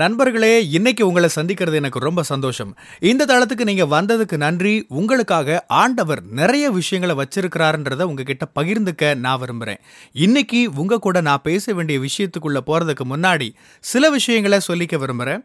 நண்பர்களே இன்னைக்கு உங்களை சந்திக்கிறது எனக்கு ரொம்ப சந்தோஷம் இந்த தளத்துக்கு நீங்க வந்ததுக்கு நன்றி உங்களுக்காக ஆண்டவர் நிறைய விஷயங்களை வச்சிருக்கிறாருன்றத உங்ககிட்ட பகிர்ந்துக்க நான் விரும்புகிறேன் இன்னைக்கு உங்க கூட நான் பேச வேண்டிய விஷயத்துக்குள்ள போறதுக்கு முன்னாடி சில விஷயங்களை சொல்லிக்க விரும்புகிறேன்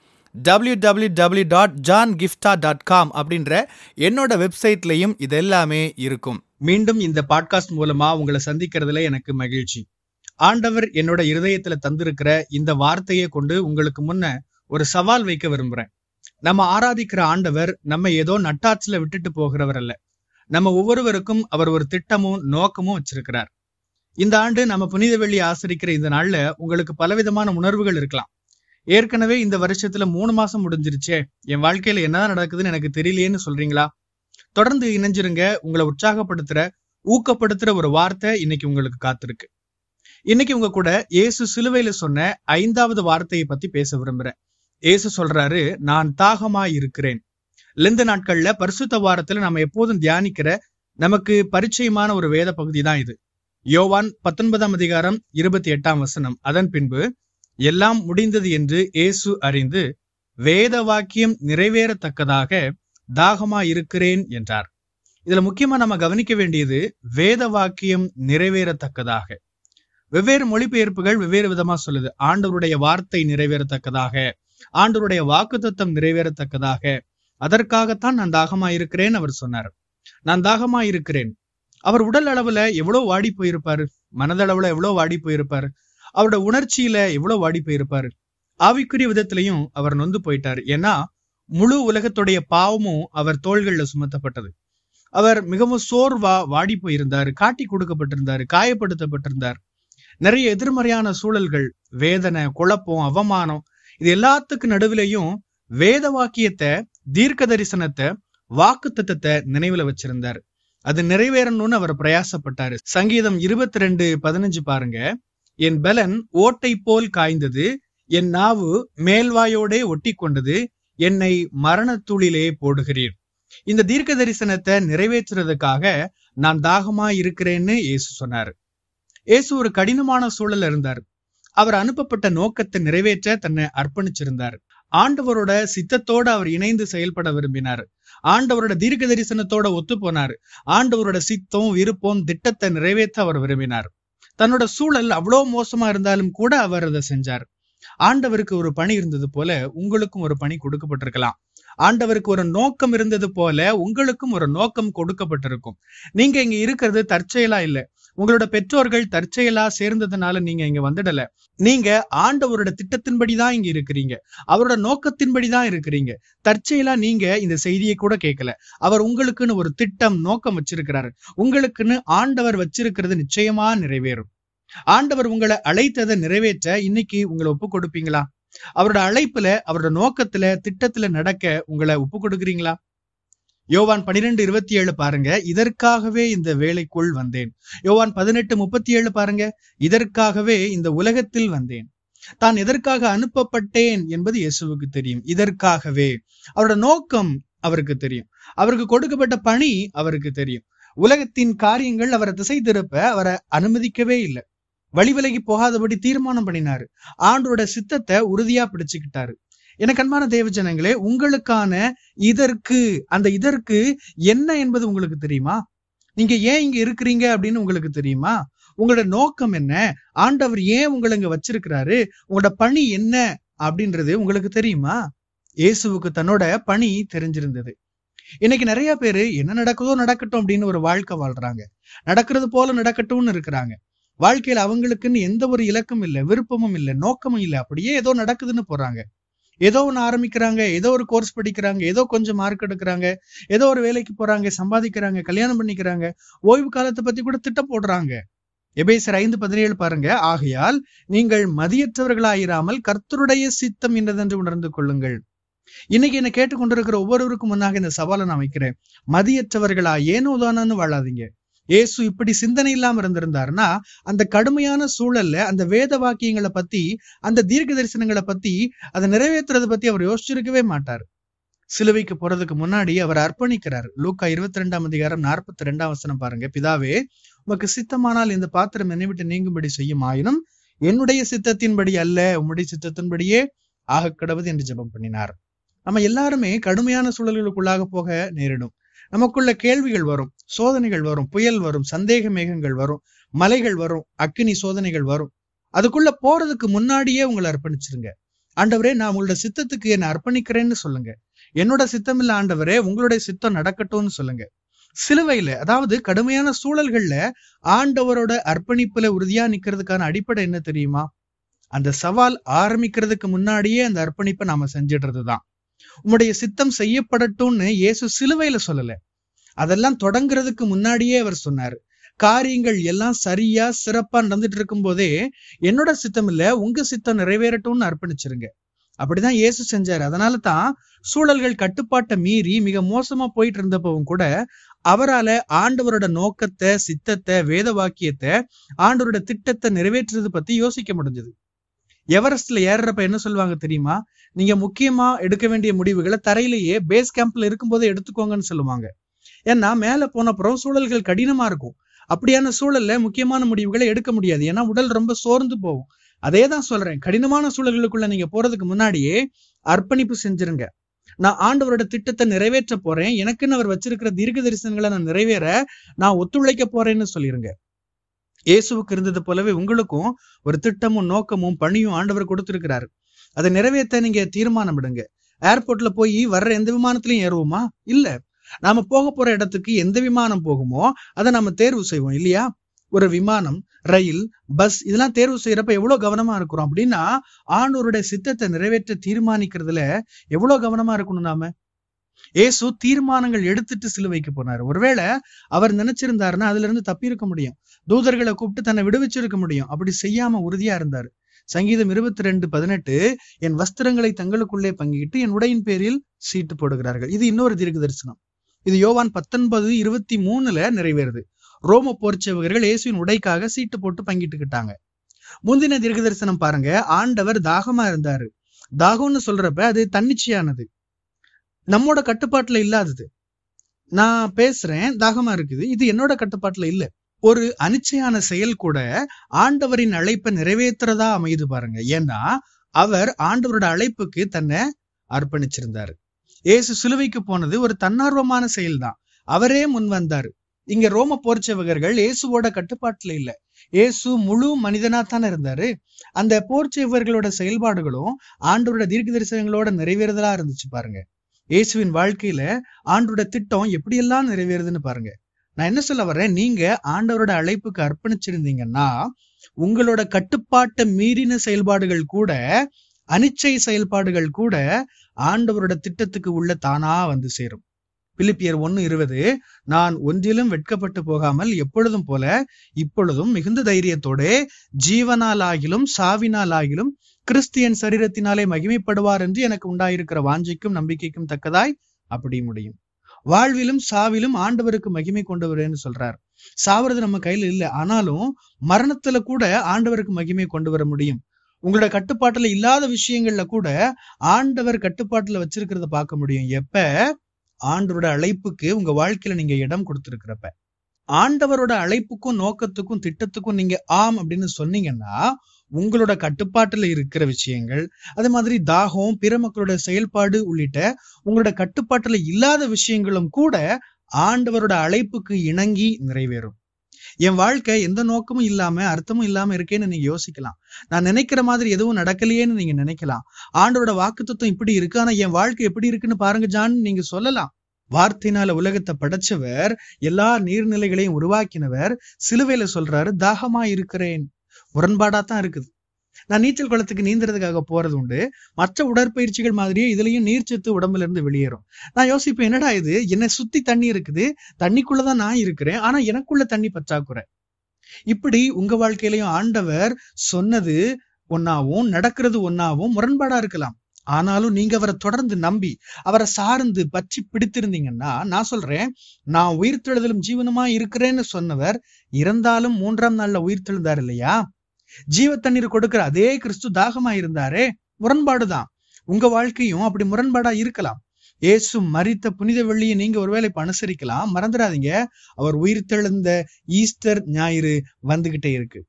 W W W dot John Gifta dot com அப்படின்ற என்னோட வெப்சைட்லையும் இது எல்லாமே இருக்கும் மீண்டும் இந்த பாட்காஸ்ட் மூலமா உங்களை சந்திக்கிறதுல எனக்கு மகிழ்ச்சி ஆண்டவர் என்னோட இருதயத்துல தந்திருக்கிற இந்த வார்த்தையை கொண்டு உங்களுக்கு முன்ன ஒரு சவால் வைக்க விரும்புறேன் நம்ம ஆராதிக்கிற ஆண்டவர் நம்ம ஏதோ நட்டாச்சுல விட்டுட்டு போகிறவர் அல்ல நம்ம ஒவ்வொருவருக்கும் அவர் ஒரு திட்டமும் நோக்கமும் வச்சிருக்கிறார் இந்த ஆண்டு நம்ம புனித வெள்ளி ஆசிரிக்கிற இந்த நாள்ல உங்களுக்கு பலவிதமான உணர்வுகள் இருக்கலாம் ஏற்கனவே இந்த வருஷத்துல மூணு மாசம் முடிஞ்சிருச்சே என் வாழ்க்கையில என்ன நடக்குதுன்னு எனக்கு தெரியலையேன்னு சொல்றீங்களா தொடர்ந்து இணைஞ்சிருங்க உங்களை உற்சாகப்படுத்துற ஊக்கப்படுத்துற ஒரு வார்த்தை இன்னைக்கு உங்களுக்கு காத்திருக்கு இன்னைக்கு உங்க கூட இயேசு சிலுவையில சொன்ன ஐந்தாவது வார்த்தையை பத்தி பேச விரும்புறேன் இயேசு சொல்றாரு நான் தாகமா இருக்கிறேன் லெந்த நாட்கள்ல பரிசுத்த வாரத்துல நம்ம எப்போதும் தியானிக்கிற நமக்கு பரிச்சயமான ஒரு வேத பகுதி தான் இது யோவான் பத்தொன்பதாம் அதிகாரம் இருபத்தி எட்டாம் வசனம் அதன் பின்பு எல்லாம் முடிந்தது என்று இயேசு அறிந்து வேத வாக்கியம் நிறைவேறத்தக்கதாக தாகமா இருக்கிறேன் என்றார் இதுல முக்கியமா நம்ம கவனிக்க வேண்டியது வேத வாக்கியம் நிறைவேறத்தக்கதாக வெவ்வேறு மொழிபெயர்ப்புகள் வெவ்வேறு விதமா சொல்லுது ஆண்டவருடைய வார்த்தை நிறைவேறத்தக்கதாக ஆண்டவருடைய தத்துவம் நிறைவேறத்தக்கதாக அதற்காகத்தான் நான் தாகமா இருக்கிறேன் அவர் சொன்னார் நான் தாகமா இருக்கிறேன் அவர் உடல் அளவுல எவ்வளவு வாடி போயிருப்பாரு மனதளவுல எவ்வளவு வாடி போயிருப்பாரு அவரோட உணர்ச்சியில எவ்வளவு வாடி போயிருப்பாரு ஆவிக்குரிய விதத்திலையும் அவர் நொந்து போயிட்டாரு ஏன்னா முழு உலகத்துடைய பாவமும் அவர் தோள்கள்ல சுமத்தப்பட்டது அவர் மிகவும் சோர்வா வாடி போயிருந்தார் காட்டி கொடுக்கப்பட்டிருந்தார் காயப்படுத்தப்பட்டிருந்தார் நிறைய எதிர்மறையான சூழல்கள் வேதனை குழப்பம் அவமானம் இது எல்லாத்துக்கு நடுவிலையும் வேத வாக்கியத்தை தீர்க்க தரிசனத்தை வாக்கு தத்தத்தை நினைவுல வச்சிருந்தார் அது நிறைவேறணும்னு அவர் பிரயாசப்பட்டாரு சங்கீதம் இருபத்தி ரெண்டு பதினஞ்சு பாருங்க என் பலன் ஓட்டை போல் காய்ந்தது என் நாவு மேல்வாயோடே ஒட்டி கொண்டது என்னை மரணத்துளிலே போடுகிறீர் இந்த தீர்க்க தரிசனத்தை நிறைவேற்றுறதுக்காக நான் தாகமா இருக்கிறேன்னு இயேசு சொன்னார் இயேசு ஒரு கடினமான சூழல் இருந்தார் அவர் அனுப்பப்பட்ட நோக்கத்தை நிறைவேற்ற தன்னை அர்ப்பணிச்சிருந்தார் ஆண்டவரோட சித்தத்தோட அவர் இணைந்து செயல்பட விரும்பினார் ஆண்டவரோட தீர்க்க தரிசனத்தோட ஒத்து போனார் ஆண்டவரோட சித்தம் விருப்பம் திட்டத்தை நிறைவேற்ற அவர் விரும்பினார் தன்னோட சூழல் அவ்வளோ மோசமா இருந்தாலும் கூட அவர் அதை செஞ்சார் ஆண்டவருக்கு ஒரு பணி இருந்தது போல உங்களுக்கும் ஒரு பணி கொடுக்கப்பட்டிருக்கலாம் ஆண்டவருக்கு ஒரு நோக்கம் இருந்தது போல உங்களுக்கும் ஒரு நோக்கம் கொடுக்கப்பட்டிருக்கும் நீங்க இங்க இருக்கிறது தற்செயலா இல்லை உங்களோட பெற்றோர்கள் தற்செயலா சேர்ந்ததுனால நீங்க இங்க வந்துடல நீங்க ஆண்டவரோட திட்டத்தின்படி தான் இங்க இருக்கிறீங்க அவரோட நோக்கத்தின்படி தான் இருக்கிறீங்க தற்செயலா நீங்க இந்த செய்தியை கூட கேட்கல அவர் உங்களுக்குன்னு ஒரு திட்டம் நோக்கம் வச்சிருக்கிறாரு உங்களுக்குன்னு ஆண்டவர் வச்சிருக்கிறது நிச்சயமா நிறைவேறும் ஆண்டவர் உங்களை அழைத்ததை நிறைவேற்ற இன்னைக்கு உங்களை ஒப்பு கொடுப்பீங்களா அவரோட அழைப்புல அவரோட நோக்கத்துல திட்டத்துல நடக்க உங்களை ஒப்பு கொடுக்குறீங்களா யோவான் பனிரெண்டு இருபத்தி ஏழு பாருங்க இதற்காகவே இந்த வேலைக்குள் வந்தேன் யோவான் பதினெட்டு முப்பத்தி ஏழு பாருங்க இதற்காகவே இந்த உலகத்தில் வந்தேன் தான் எதற்காக அனுப்பப்பட்டேன் என்பது இயேசுவுக்கு தெரியும் இதற்காகவே அவரோட நோக்கம் அவருக்கு தெரியும் அவருக்கு கொடுக்கப்பட்ட பணி அவருக்கு தெரியும் உலகத்தின் காரியங்கள் அவரை திசை திருப்ப அவரை அனுமதிக்கவே இல்லை வழிவிலகி போகாதபடி தீர்மானம் பண்ணினாரு ஆண்டோட சித்தத்தை உறுதியா பிடிச்சுக்கிட்டாரு எனக்கு அன்பான தேவ ஜனங்களே உங்களுக்கான இதற்கு அந்த இதற்கு என்ன என்பது உங்களுக்கு தெரியுமா நீங்க ஏன் இங்க இருக்கிறீங்க அப்படின்னு உங்களுக்கு தெரியுமா உங்களோட நோக்கம் என்ன ஆண்டவர் ஏன் உங்களை இங்க வச்சிருக்கிறாரு உங்களோட பணி என்ன அப்படின்றது உங்களுக்கு தெரியுமா இயேசுவுக்கு தன்னோட பணி தெரிஞ்சிருந்தது இன்னைக்கு நிறைய பேரு என்ன நடக்குதோ நடக்கட்டும் அப்படின்னு ஒரு வாழ்க்கை வாழ்றாங்க நடக்கிறது போல நடக்கட்டும்னு இருக்கிறாங்க வாழ்க்கையில அவங்களுக்குன்னு எந்த ஒரு இலக்கும் இல்லை விருப்பமும் இல்லை நோக்கமும் இல்லை அப்படியே ஏதோ நடக்குதுன்னு போறாங்க ஏதோ ஒன்று ஆரம்பிக்கிறாங்க ஏதோ ஒரு கோர்ஸ் படிக்கிறாங்க ஏதோ கொஞ்சம் மார்க் எடுக்கிறாங்க ஏதோ ஒரு வேலைக்கு போறாங்க சம்பாதிக்கிறாங்க கல்யாணம் பண்ணிக்கிறாங்க ஓய்வு காலத்தை பத்தி கூட திட்டம் போடுறாங்க எபேசர் ஐந்து பதினேழு பாருங்க ஆகையால் நீங்கள் மதியற்றவர்களாயிராமல் கர்த்தருடைய சித்தம் என்றதென்று உணர்ந்து கொள்ளுங்கள் இன்னைக்கு என்னை கேட்டுக்கொண்டிருக்கிற ஒவ்வொருவருக்கும் முன்னாக இந்த சவாலை நான் வைக்கிறேன் மதியற்றவர்களா ஏனோ உதாரணம்னு வாழாதீங்க ஏசு இப்படி சிந்தனை இல்லாம இருந்திருந்தாருன்னா அந்த கடுமையான சூழல்ல அந்த வேத வாக்கியங்களை பத்தி அந்த தீர்க்க தரிசனங்களை பத்தி அதை நிறைவேற்றுறதை பத்தி அவர் யோசிச்சிருக்கவே மாட்டார் சிலுவைக்கு போறதுக்கு முன்னாடி அவர் அர்ப்பணிக்கிறார் லூக்கா இருபத்தி ரெண்டாம் அதிகாரம் நாற்பத்தி ரெண்டாம் வசனம் பாருங்க பிதாவே உமக்கு சித்தமானால் இந்த பாத்திரம் என்னை விட்டு நீங்கும்படி செய்யும் ஆயினும் என்னுடைய சித்தத்தின்படி அல்ல உம்முடைய சித்தத்தின்படியே ஆக கடவுது என்று ஜெபம் பண்ணினார் நம்ம எல்லாருமே கடுமையான சூழல்களுக்குள்ளாக போக நேரிடும் நமக்குள்ள கேள்விகள் வரும் சோதனைகள் வரும் புயல் வரும் சந்தேக மேகங்கள் வரும் மலைகள் வரும் அக்கினி சோதனைகள் வரும் அதுக்குள்ள போறதுக்கு முன்னாடியே உங்களை அர்ப்பணிச்சிருங்க ஆண்டவரே நான் உங்களோட சித்தத்துக்கு என்னை அர்ப்பணிக்கிறேன்னு சொல்லுங்க என்னோட சித்தம் இல்ல ஆண்டவரே உங்களுடைய சித்தம் நடக்கட்டும்னு சொல்லுங்க சிலுவையில அதாவது கடுமையான சூழல்கள்ல ஆண்டவரோட அர்ப்பணிப்புல உறுதியா நிக்கிறதுக்கான அடிப்படை என்ன தெரியுமா அந்த சவால் ஆரம்பிக்கிறதுக்கு முன்னாடியே அந்த அர்ப்பணிப்பை நாம செஞ்சிடுறதுதான் உம்முடைய சித்தம் செய்யப்படட்டும்னு இயேசு சிலுவையில சொல்லல அதெல்லாம் தொடங்குறதுக்கு முன்னாடியே அவர் சொன்னாரு காரியங்கள் எல்லாம் சரியா சிறப்பா நடந்துட்டு இருக்கும் போதே என்னோட சித்தம் இல்ல உங்க சித்தம் நிறைவேறட்டும்னு அர்ப்பணிச்சிருங்க அப்படிதான் இயேசு செஞ்சாரு அதனால தான் சூழல்கள் கட்டுப்பாட்டை மீறி மிக மோசமா போயிட்டு இருந்தப்பவும் கூட அவரால ஆண்டவரோட நோக்கத்தை சித்தத்தை வேத வாக்கியத்தை ஆண்டவரோட திட்டத்தை நிறைவேற்றுறது பத்தி யோசிக்க முடிஞ்சது எவரெஸ்ட்ல ஏறுறப்ப என்ன சொல்லுவாங்க தெரியுமா நீங்க முக்கியமா எடுக்க வேண்டிய முடிவுகளை தரையிலேயே பேஸ் கேம்ப்ல இருக்கும்போது எடுத்துக்கோங்கன்னு சொல்லுவாங்க ஏன்னா மேல போன அப்புறம் சூழல்கள் கடினமா இருக்கும் அப்படியான சூழல்ல முக்கியமான முடிவுகளை எடுக்க முடியாது ஏன்னா உடல் ரொம்ப சோர்ந்து போகும் அதே தான் சொல்றேன் கடினமான சூழல்களுக்குள்ள நீங்க போறதுக்கு முன்னாடியே அர்ப்பணிப்பு செஞ்சிருங்க நான் ஆண்டவரோட திட்டத்தை நிறைவேற்ற போறேன் எனக்குன்னு அவர் வச்சிருக்கிற தீர்க்க தரிசனங்களை நான் நிறைவேற நான் ஒத்துழைக்க போறேன்னு சொல்லிருங்க இயேசுவுக்கு இருந்தது போலவே உங்களுக்கும் ஒரு திட்டமும் நோக்கமும் பணியும் ஆண்டவர் கொடுத்திருக்கிறாரு அதை நிறைவேற்ற நீங்க தீர்மானம் விடுங்க ஏர்போர்ட்ல போய் வர்ற எந்த விமானத்திலையும் ஏறுவோமா இல்ல நாம போக போற இடத்துக்கு எந்த விமானம் போகுமோ அதை நாம தேர்வு செய்வோம் இல்லையா ஒரு விமானம் ரயில் பஸ் இதெல்லாம் தேர்வு செய்யறப்ப எவ்வளவு கவனமா இருக்கிறோம் அப்படின்னா ஆண்டோருடைய சித்தத்தை நிறைவேற்ற தீர்மானிக்கிறதுல எவ்வளவு கவனமா இருக்கணும் நாம ஏசு தீர்மானங்கள் எடுத்துட்டு சிலுவைக்கு போனார் ஒருவேளை அவர் நினைச்சிருந்தாருன்னா அதுல இருந்து தப்பி இருக்க முடியும் தூதர்களை கூப்பிட்டு தன்னை விடுவிச்சிருக்க முடியும் அப்படி செய்யாம உறுதியா இருந்தார் சங்கீதம் இருபத்தி ரெண்டு பதினெட்டு என் வஸ்திரங்களை தங்களுக்குள்ளே பங்கிட்டு என் உடையின் பேரில் சீட்டு போடுகிறார்கள் இது இன்னொரு தீர்க்க தரிசனம் இது யோவான் பத்தொன்பது இருபத்தி மூணுல நிறைவேறுது ரோம போர்ச்சவர்கள் இயேசுவின் உடைக்காக சீட்டு போட்டு பங்கிட்டுக்கிட்டாங்க முந்தின தீர்க்க தரிசனம் பாருங்க ஆண்டவர் தாகமா இருந்தாரு தாகம்னு சொல்றப்ப அது தன்னிச்சையானது நம்மோட கட்டுப்பாட்டுல இல்லாதது நான் பேசுறேன் தாகமா இருக்குது இது என்னோட கட்டுப்பாட்டுல இல்லை ஒரு அனிச்சையான செயல் கூட ஆண்டவரின் அழைப்பை நிறைவேற்றுறதா அமையுது பாருங்க ஏன்னா அவர் ஆண்டவரோட அழைப்புக்கு தன்னை அர்ப்பணிச்சிருந்தாரு ஏசு சிலுவைக்கு போனது ஒரு தன்னார்வமான செயல்தான் அவரே முன் வந்தாரு இங்க ரோம போர்ச்சேவகர்கள் இயேசுவோட கட்டுப்பாட்டுல இல்ல இயேசு முழு மனிதனா தானே இருந்தாரு அந்த போர்ச்சேவர்களோட செயல்பாடுகளும் ஆண்டவரோட தீர்க்க தரிசனங்களோட நிறைவேறுதலா இருந்துச்சு பாருங்க இயேசுவின் வாழ்க்கையில ஆண்டோட திட்டம் எப்படியெல்லாம் நிறைவேறுதுன்னு பாருங்க நான் என்ன சொல்ல வர்றேன் நீங்க ஆண்டவரோட அழைப்புக்கு அர்ப்பணிச்சிருந்தீங்கன்னா உங்களோட கட்டுப்பாட்டை மீறின செயல்பாடுகள் கூட அனிச்சை செயல்பாடுகள் கூட ஆண்டவரோட திட்டத்துக்கு உள்ள தானா வந்து சேரும் பிலிப்பியர் ஒன்னு இருபது நான் ஒன்றிலும் வெட்கப்பட்டு போகாமல் எப்பொழுதும் போல இப்பொழுதும் மிகுந்த தைரியத்தோடு ஜீவனாலாகிலும் சாவினாலாகிலும் கிறிஸ்தியன் சரீரத்தினாலே மகிமைப்படுவார் என்று எனக்கு உண்டாயிருக்கிற வாஞ்சிக்கும் நம்பிக்கைக்கும் தக்கதாய் அப்படி முடியும் வாழ்விலும் சாவிலும் ஆண்டவருக்கு மகிமை கொண்டவரேன்னு சொல்றார் சாவறது நம்ம கையில இல்லை ஆனாலும் மரணத்துல கூட ஆண்டவருக்கு மகிமை கொண்டு வர முடியும் உங்களோட கட்டுப்பாட்டுல இல்லாத விஷயங்கள்ல கூட ஆண்டவர் கட்டுப்பாட்டுல வச்சிருக்கிறத பார்க்க முடியும் எப்ப ஆண்டவரோட அழைப்புக்கு உங்க வாழ்க்கையில நீங்க இடம் கொடுத்துருக்கிறப்ப ஆண்டவரோட அழைப்புக்கும் நோக்கத்துக்கும் திட்டத்துக்கும் நீங்க ஆம் அப்படின்னு சொன்னீங்கன்னா உங்களோட கட்டுப்பாட்டுல இருக்கிற விஷயங்கள் அதே மாதிரி தாகம் பிற மக்களோட செயல்பாடு உள்ளிட்ட உங்களோட கட்டுப்பாட்டுல இல்லாத விஷயங்களும் கூட ஆண்டவரோட அழைப்புக்கு இணங்கி நிறைவேறும் என் வாழ்க்கை எந்த நோக்கமும் இல்லாம அர்த்தமும் இல்லாம இருக்கேன்னு நீங்க யோசிக்கலாம் நான் நினைக்கிற மாதிரி எதுவும் நடக்கலையேன்னு நீங்க நினைக்கலாம் ஆண்டோட தத்துவம் இப்படி இருக்கு ஆனா என் வாழ்க்கை எப்படி இருக்குன்னு பாருங்க ஜான்னு நீங்க சொல்லலாம் வார்த்தையினால உலகத்தை படைச்சவர் எல்லா நீர்நிலைகளையும் உருவாக்கினவர் சிலுவையில சொல்றாரு தாகமா இருக்கிறேன் முரண்பாடா தான் இருக்குது நான் நீச்சல் குளத்துக்கு நீந்துறதுக்காக போறது உண்டு மற்ற உடற்பயிற்சிகள் மாதிரியே இதுலயும் நீர்ச்சத்து உடம்புல இருந்து வெளியேறும் நான் யோசிப்பேன் என்னடா இது என்னை சுத்தி தண்ணி இருக்குது தண்ணிக்குள்ளதான் நான் இருக்கிறேன் ஆனா எனக்குள்ள தண்ணி பற்றாக்குறை இப்படி உங்க வாழ்க்கையிலையும் ஆண்டவர் சொன்னது ஒன்னாவும் நடக்கிறது ஒன்னாவும் முரண்பாடா இருக்கலாம் ஆனாலும் நீங்க அவரை தொடர்ந்து நம்பி அவரை சார்ந்து பற்றி பிடித்திருந்தீங்கன்னா நான் சொல்றேன் நான் உயிர்த்தெழுதலும் ஜீவனமா இருக்கிறேன்னு சொன்னவர் இறந்தாலும் மூன்றாம் நாள்ல உயிர் தெழுந்தார் இல்லையா ஜீவ தண்ணீர் கொடுக்கிற அதே கிறிஸ்து தாகமா இருந்தாரே முரண்பாடுதான் உங்க வாழ்க்கையும் அப்படி முரண்பாடா இருக்கலாம் ஏசு மறித்த புனித வெள்ளியை நீங்க ஒருவேளை இப்ப அனுசரிக்கலாம் மறந்துடாதீங்க அவர் உயிர் தெழுந்த ஈஸ்டர் ஞாயிறு வந்துகிட்டே இருக்கு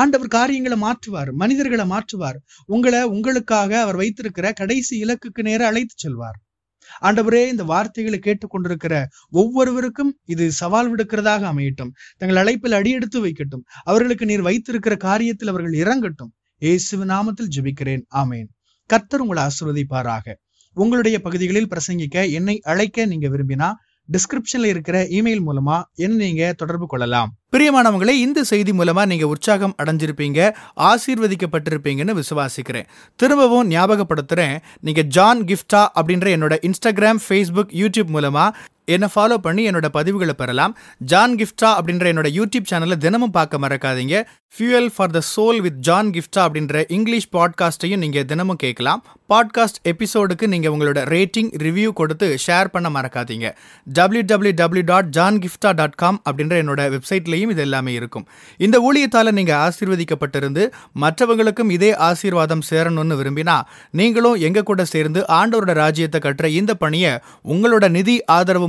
ஆண்டவர் காரியங்களை மாற்றுவார் மனிதர்களை மாற்றுவார் உங்களை உங்களுக்காக அவர் வைத்திருக்கிற கடைசி இலக்குக்கு நேர அழைத்து செல்வார் ஆண்டவரே இந்த வார்த்தைகளை கேட்டுக்கொண்டிருக்கிற ஒவ்வொருவருக்கும் இது சவால் விடுக்கிறதாக அமையட்டும் தங்கள் அழைப்பில் அடியெடுத்து வைக்கட்டும் அவர்களுக்கு நீர் வைத்திருக்கிற காரியத்தில் அவர்கள் இறங்கட்டும் ஏசுவ நாமத்தில் ஜெபிக்கிறேன் ஆமேன் கர்த்தர் உங்களை ஆசிர்வதிப்பாராக உங்களுடைய பகுதிகளில் பிரசங்கிக்க என்னை அழைக்க நீங்க விரும்பினா டிஸ்கிரிப்ஷன்ல இருக்கிற இமெயில் மூலமா என்ன நீங்க தொடர்பு கொள்ளலாம் பிரியமானவங்களே இந்த செய்தி மூலமா நீங்க உற்சாகம் அடைஞ்சிருப்பீங்க ஆசீர்வதிக்கப்பட்டிருப்பீங்கன்னு விசுவாசிக்கிறேன் திரும்பவும் ஞாபகப்படுத்துறேன் நீங்க ஜான் கிஃப்டா அப்படின்ற என்னோட இன்ஸ்டாகிராம் ஃபேஸ்புக் யூடியூப் மூலமா என்னை ஃபாலோ பண்ணி என்னோட பதிவுகளை பெறலாம் ஜான் கிஃப்டா அப்படின்ற என்னோட யூடியூப் சேனலை தினமும் பார்க்க மறக்காதீங்க fuel for the soul with John Gifta அப்படின்ற இங்கிலீஷ் பாட்காஸ்ட்டையும் நீங்கள் தினமும் கேட்கலாம் பாட்காஸ்ட் எபிசோடுக்கு நீங்கள் உங்களோட ரேட்டிங் ரிவ்யூ கொடுத்து ஷேர் பண்ண மறக்காதீங்க W W W dot John Gifta dot com அப்படின்ற என்னோட வெப்சைட்லேயும் இது எல்லாமே இருக்கும் இந்த ஊழியத்தால் நீங்கள் ஆசீர்வதிக்கப்பட்டிருந்து மற்றவங்களுக்கும் இதே ஆசீர்வாதம் சேரணும்னு விரும்பினா நீங்களும் எங்கள் கூட சேர்ந்து ஆண்டோரோட ராஜ்யத்தை கட்டுற இந்த பணியை உங்களோட நிதி ஆதரவு